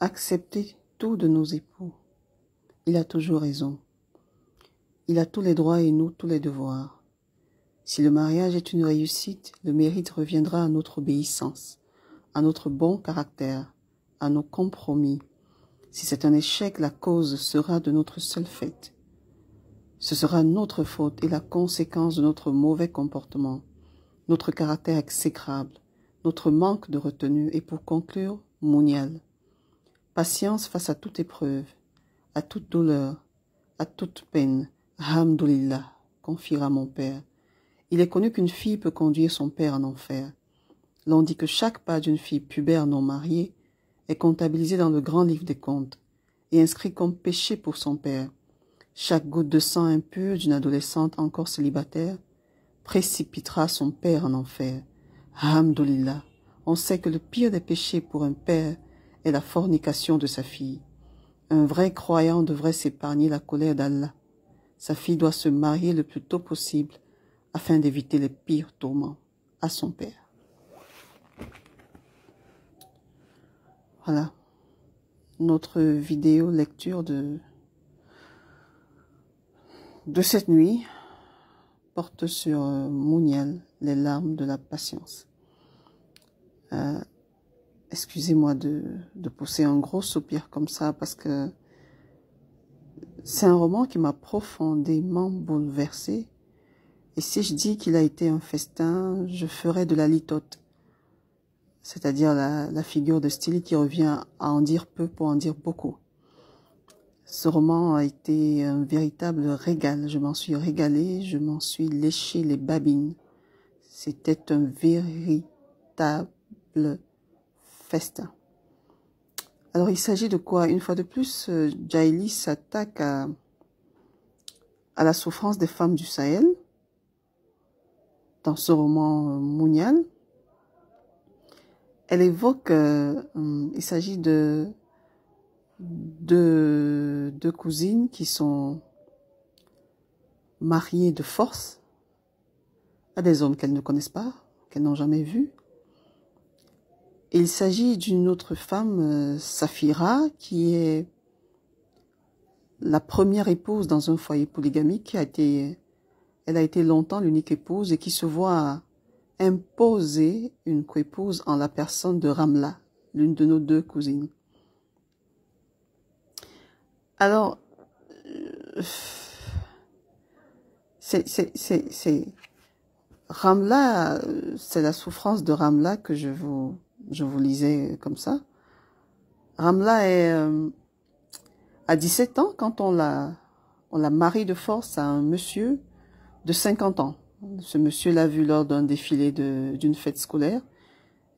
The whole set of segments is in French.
accepter tout de nos époux. Il a toujours raison. Il a tous les droits et nous tous les devoirs. Si le mariage est une réussite, le mérite reviendra à notre obéissance, à notre bon caractère, à nos compromis. Si c'est un échec, la cause sera de notre seule fait. Ce sera notre faute et la conséquence de notre mauvais comportement, notre caractère exécrable, notre manque de retenue et pour conclure, monial. Patience face à toute épreuve, à toute douleur, à toute peine. Hamdulillah, confiera mon père. Il est connu qu'une fille peut conduire son père en enfer. L'on dit que chaque pas d'une fille pubère non mariée est comptabilisé dans le grand livre des comptes et inscrit comme péché pour son père. Chaque goutte de sang impur d'une adolescente encore célibataire précipitera son père en enfer. Hamdulillah, on sait que le pire des péchés pour un père et la fornication de sa fille. Un vrai croyant devrait s'épargner la colère d'Allah. Sa fille doit se marier le plus tôt possible afin d'éviter les pires tourments à son père. Voilà notre vidéo lecture de, de cette nuit porte sur euh, Mouniel, les larmes de la patience. Euh, excusez-moi de, pousser un gros soupir comme ça parce que c'est un roman qui m'a profondément bouleversée. Et si je dis qu'il a été un festin, je ferai de la litote, c'est-à-dire la, figure de style qui revient à en dire peu pour en dire beaucoup. Ce roman a été un véritable régal. Je m'en suis régalée, je m'en suis léché les babines. C'était un véritable alors il s'agit de quoi Une fois de plus, euh, Jaili s'attaque à, la souffrance des femmes du Sahel dans ce roman euh, Mounial. Elle évoque, euh, hum, il s'agit de deux cousines qui sont mariées de force à des hommes qu'elles ne connaissent pas, qu'elles n'ont jamais vus, il s'agit d'une autre femme, euh, Safira, qui est la première épouse dans un foyer polygamique elle a été longtemps l'unique épouse et qui se voit imposer une coépouse en la personne de Ramla, l'une de nos deux cousines. Alors, euh, c'est, Ramla, euh, c'est la souffrance de Ramla que je vous, je vous lisais comme ça. Ramla est euh, à 17 ans quand on la on la marie de force à un monsieur de 50 ans. Ce monsieur l'a vu lors d'un défilé d'une fête scolaire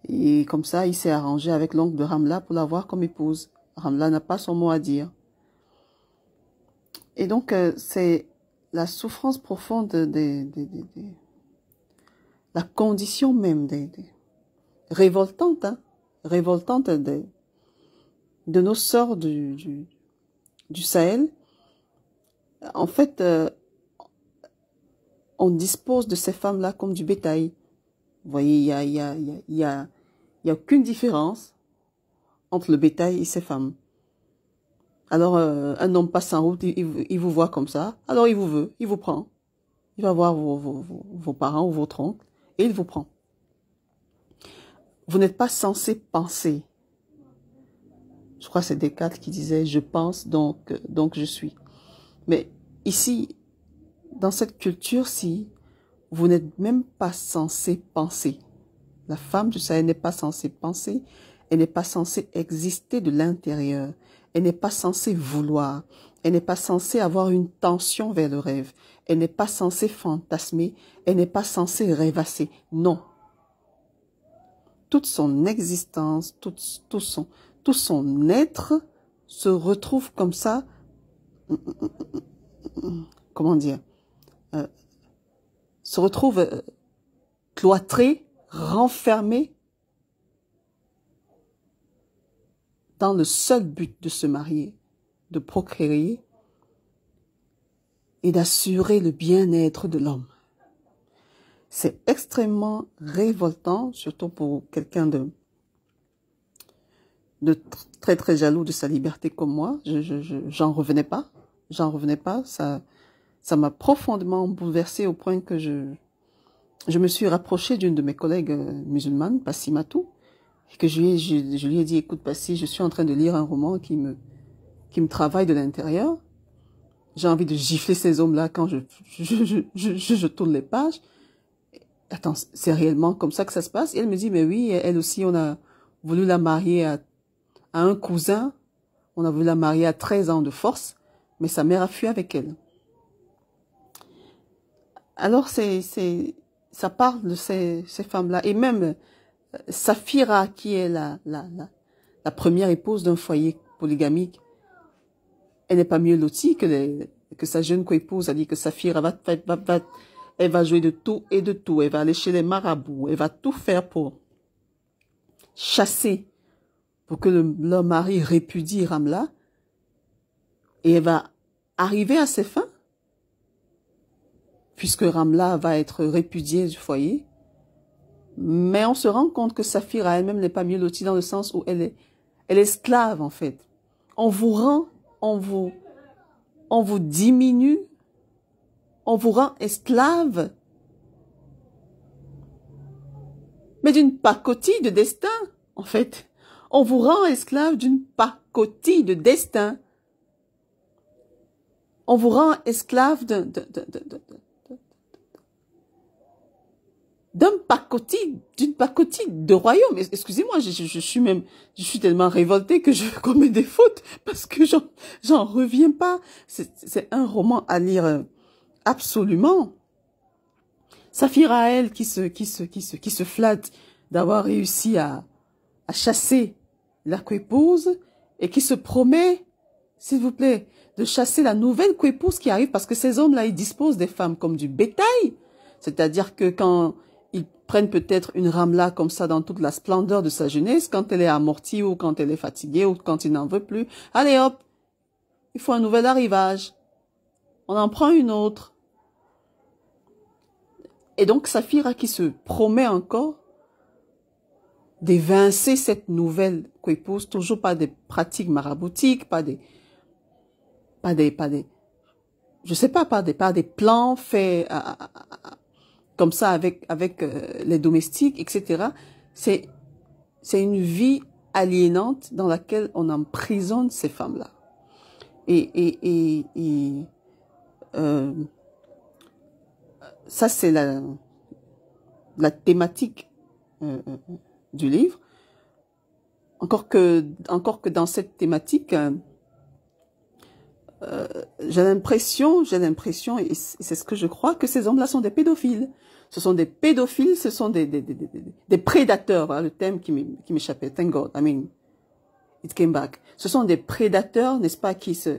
et comme ça il s'est arrangé avec l'oncle de Ramla pour l'avoir comme épouse. Ramla n'a pas son mot à dire. Et donc euh, c'est la souffrance profonde des, la condition même des révoltante, hein, révoltante de, de nos sœurs du, du, du, Sahel. En fait, euh, on dispose de ces femmes-là comme du bétail. Vous voyez, il y a, y, a, y, a, aucune différence entre le bétail et ces femmes. Alors, euh, un homme passe en route, il, vous voit comme ça, alors il vous veut, il vous prend. Il va voir vos, vos, vos parents ou votre oncle, et il vous prend. Vous n'êtes pas censé penser. Je crois que c'est Descartes qui disait je pense donc euh, donc je suis. Mais ici dans cette culture-ci, vous n'êtes même pas censé penser. La femme sais, elle n'est pas censée penser, elle n'est pas censée exister de l'intérieur, elle n'est pas censée vouloir, elle n'est pas censée avoir une tension vers le rêve, elle n'est pas censée fantasmer, elle n'est pas censée rêvasser. Non, toute son existence, tout, tout, son, tout son être se retrouve comme ça, comment dire, euh, se retrouve euh, cloîtré, renfermé dans le seul but de se marier, de procréer et d'assurer le bien-être de l'homme. C'est extrêmement révoltant, surtout pour quelqu'un de, très très jaloux de sa liberté comme moi. Je j'en revenais pas, j'en revenais pas. Ça ça m'a profondément bouleversé au point que je je me suis rapprochée d'une de mes collègues euh, musulmanes, Matou, et que je lui, ai, dit écoute Passi, je suis en train de lire un roman qui me qui me travaille de l'intérieur. J'ai envie de gifler ces hommes-là quand je, je tourne les pages attends, c'est réellement comme ça que ça se passe Et elle me dit, mais oui, elle aussi, on a voulu la marier à, un cousin, on a voulu la marier à 13 ans de force, mais sa mère a fui avec elle. Alors, c'est, c'est, ça parle de ces, ces femmes-là. Et même euh, Safira, qui est la, la, la, première épouse d'un foyer polygamique, elle n'est pas mieux lotie que, les, que sa jeune coépouse, elle dit que Safira va elle va jouer de tout et de tout. Elle va aller chez les marabouts. Elle va tout faire pour chasser, pour que le, leur mari répudie Ramla. Et elle va arriver à ses fins, puisque Ramla va être répudiée du foyer. Mais on se rend compte que Saphira elle-même n'est pas mieux lotie dans le sens où elle est, elle est esclave en fait. On vous rend, on vous, on vous diminue on vous rend esclave. Mais d'une pacotille de destin, en fait. On vous rend esclave d'une pacotille de destin. On vous rend esclave d'un, d'un pacotille, d'une pacotille de royaume. Excusez-moi, je, suis même, je suis tellement révoltée que je commets des fautes parce que j'en, j'en reviens pas. C'est, un roman à lire euh, Absolument. Saphira, à elle, qui se, qui se, qui se, qui se flatte d'avoir réussi à, à chasser la coépouse et qui se promet, s'il vous plaît, de chasser la nouvelle coépouse qui arrive parce que ces hommes-là, ils disposent des femmes comme du bétail. C'est-à-dire que quand ils prennent peut-être une rame là comme ça dans toute la splendeur de sa jeunesse, quand elle est amortie ou quand elle est fatiguée ou quand il n'en veut plus, allez hop, il faut un nouvel arrivage. On en prend une autre. Et donc Safira qui se promet encore d'évincer cette nouvelle coépouse, toujours pas des pratiques maraboutiques, pas des, pas des, pas des, je sais pas, pas des, des plans faits euh, euh, euh, comme ça avec avec les domestiques, etc. C'est c'est une vie aliénante dans laquelle on emprisonne ces femmes là. Et et ça c'est la, la thématique euh, euh, du livre. Encore que, encore que dans cette thématique, euh, euh j'ai l'impression, j'ai l'impression, et c'est ce que je crois, que ces hommes-là sont des pédophiles. Ce sont des pédophiles, ce sont des, des, des, des, prédateurs. Hein, le thème qui m'échappait. Thank God. I mean, it came back. Ce sont des prédateurs, n'est-ce pas, qui se,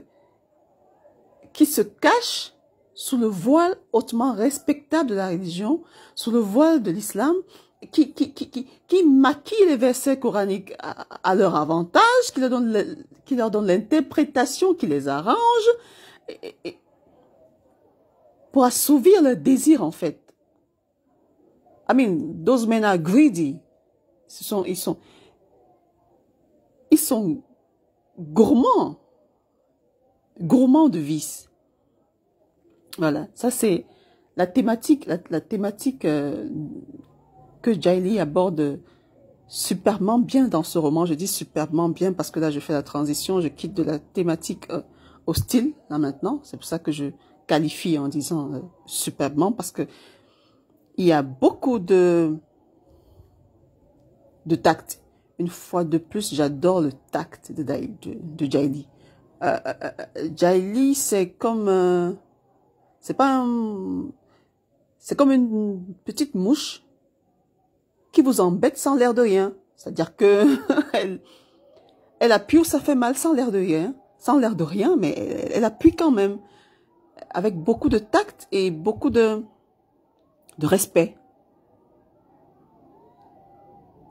qui se cachent sous le voile hautement respectable de la religion, sous le voile de l'islam, qui, qui, qui, maquille les versets coraniques à, leur avantage, qui leur donne, l'interprétation qui les arrange, pour assouvir leur désir en fait. I mean, those men are greedy. Ce sont, ils sont, ils sont gourmands, gourmands de vice. Voilà, ça c'est la thématique, la, thématique euh, que Jaili aborde superbement bien dans ce roman. Je dis superbement bien parce que là je fais la transition, je quitte de la thématique hostile euh, là maintenant. C'est pour ça que je qualifie en disant euh, superbement parce que il y a beaucoup de de tact. Une fois de plus, j'adore le tact de, de, de c'est comme c'est pas C'est comme une petite mouche qui vous embête sans l'air de rien. C'est-à-dire que elle, elle appuie ou ça fait mal sans l'air de rien. Sans l'air de rien, mais elle, appuie quand même. Avec beaucoup de tact et beaucoup de, de respect.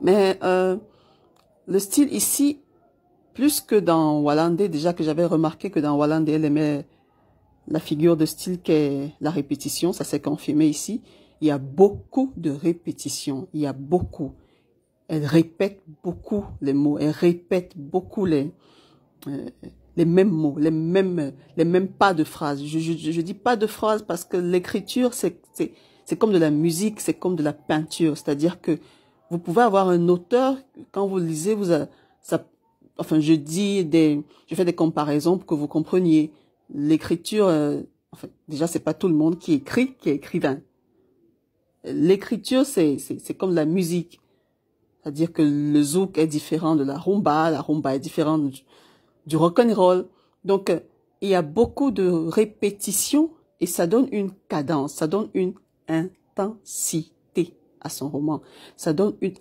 Mais euh, le style ici, plus que dans Wallandais, déjà que j'avais remarqué que dans Wallandais, elle aimait la figure de style qu'est la répétition, ça s'est confirmé ici. Il y a beaucoup de répétitions. Il y a beaucoup. Elle répète beaucoup les mots. Elle répète beaucoup les, euh, les mêmes mots, les mêmes, pas de phrases. Je, je, dis pas de phrases parce que l'écriture, c'est, comme de la musique, c'est comme de la peinture. C'est-à-dire que vous pouvez avoir un auteur, quand vous lisez, vous, enfin, je dis des, je fais des comparaisons pour que vous compreniez l'écriture, euh, enfin, déjà, c'est pas tout le monde qui écrit, qui est écrivain. L'écriture, c'est, c'est, c'est comme la musique. C'est-à-dire que le zouk est différent de la rumba, la rumba est différente du, du roll Donc, euh, il y a beaucoup de répétitions et ça donne une cadence, ça donne une intensité à son roman. Ça donne une,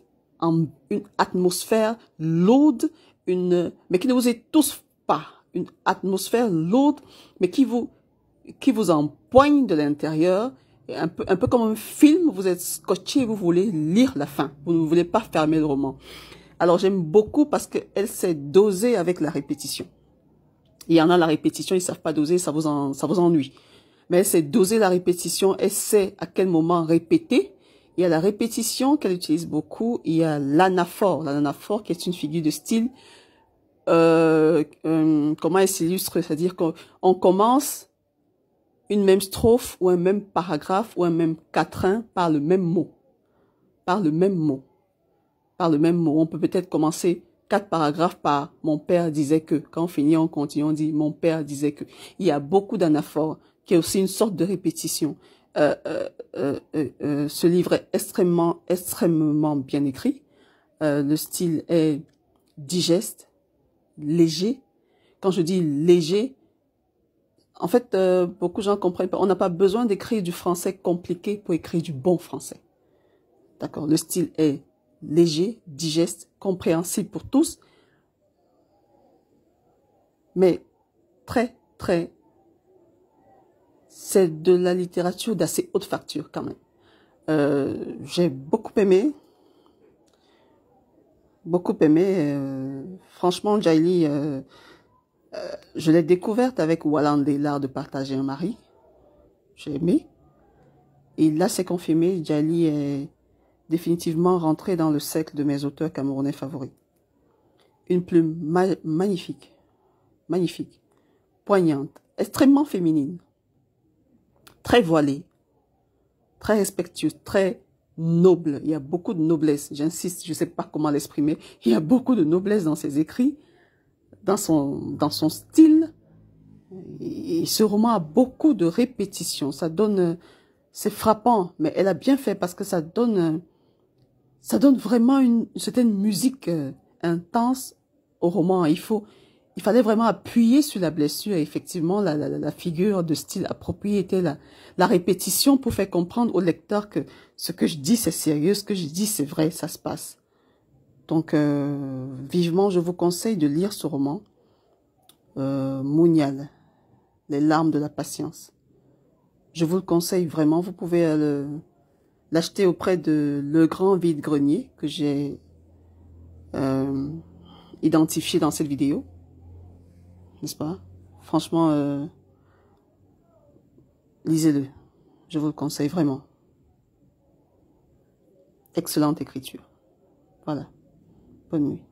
une atmosphère lourde, une, mais qui ne vous est tous pas une atmosphère lourde, mais qui vous, qui vous empoigne de l'intérieur, un peu, un peu comme un film, vous êtes scotché, vous voulez lire la fin, vous ne voulez pas fermer le roman. Alors j'aime beaucoup parce qu'elle s'est dosée avec la répétition. Il y en a la répétition, ils savent pas doser, ça vous, ça vous ennuie. Mais elle sait doser la répétition, elle sait à quel moment répéter. Il y a la répétition qu'elle utilise beaucoup, il y a l'anaphore, l'anaphore qui est une figure de style euh, euh, comment elle s'illustre, c'est-à-dire qu'on commence une même strophe ou un même paragraphe ou un même quatrain par le même mot. Par le même mot. Par le même mot. On peut peut-être commencer quatre paragraphes par mon père disait que. Quand on finit, on continue, on dit mon père disait que. Il y a beaucoup d'anaphores qui est aussi une sorte de répétition. Euh, euh, ce livre est extrêmement, extrêmement bien écrit. le style est digeste, léger. Quand je dis léger, en fait, euh, beaucoup de gens comprennent pas. On n'a pas besoin d'écrire du français compliqué pour écrire du bon français. D'accord Le style est léger, digeste, compréhensible pour tous, mais très, très... C'est de la littérature d'assez haute facture quand même. Euh, j'ai beaucoup aimé beaucoup aimé. Euh, franchement, Jaili, euh, euh, je l'ai découverte avec Walandé, l'art de partager un mari. J'ai aimé. Et là, c'est confirmé, Jaili est définitivement rentrée dans le cercle de mes auteurs camerounais favoris. Une plume magnifique, magnifique, poignante, extrêmement féminine, très voilée, très respectueuse, très noble. Il y a beaucoup de noblesse. J'insiste, je ne sais pas comment l'exprimer. Il y a beaucoup de noblesse dans ses écrits, dans son, dans son style. Et ce roman a beaucoup de répétitions. Ça donne, c'est frappant, mais elle a bien fait parce que ça donne, ça donne vraiment une certaine musique euh, intense au roman. Il faut, il fallait vraiment appuyer sur la blessure et effectivement la, figure de style approprié était la, la répétition pour faire comprendre au lecteur que ce que je dis c'est sérieux, ce que je dis c'est vrai, ça se passe. Donc euh, vivement je vous conseille de lire ce roman, euh, Mounial, Les larmes de la patience. Je vous le conseille vraiment, vous pouvez euh, l'acheter auprès de Le Grand Vide-Grenier que j'ai euh, identifié dans cette vidéo n'est-ce pas Franchement, euh, lisez-le. Je vous le conseille vraiment. Excellente écriture. Voilà. Bonne nuit.